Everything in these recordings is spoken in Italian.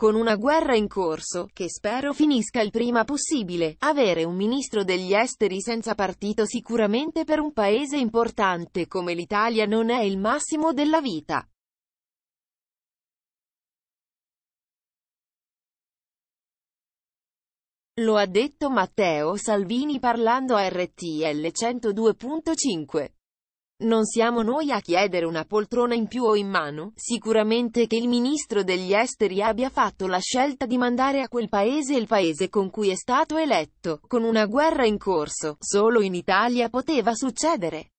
con una guerra in corso, che spero finisca il prima possibile, avere un ministro degli esteri senza partito sicuramente per un paese importante come l'Italia non è il massimo della vita. Lo ha detto Matteo Salvini parlando a RTL 102.5. Non siamo noi a chiedere una poltrona in più o in mano, sicuramente che il ministro degli esteri abbia fatto la scelta di mandare a quel paese il paese con cui è stato eletto, con una guerra in corso, solo in Italia poteva succedere.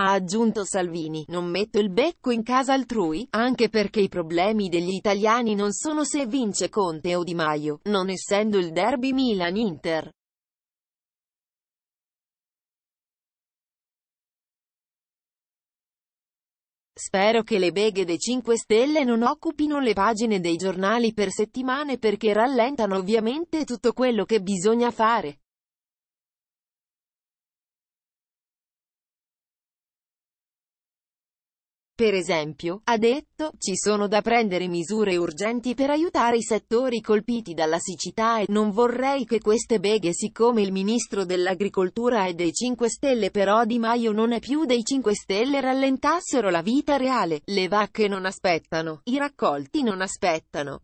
Ha aggiunto Salvini, non metto il becco in casa altrui, anche perché i problemi degli italiani non sono se vince Conte o Di Maio, non essendo il derby Milan-Inter. Spero che le beghe dei 5 Stelle non occupino le pagine dei giornali per settimane perché rallentano ovviamente tutto quello che bisogna fare. Per esempio, ha detto, ci sono da prendere misure urgenti per aiutare i settori colpiti dalla siccità e non vorrei che queste beghe siccome il ministro dell'agricoltura è dei 5 Stelle però Di Maio non è più dei 5 Stelle rallentassero la vita reale, le vacche non aspettano, i raccolti non aspettano.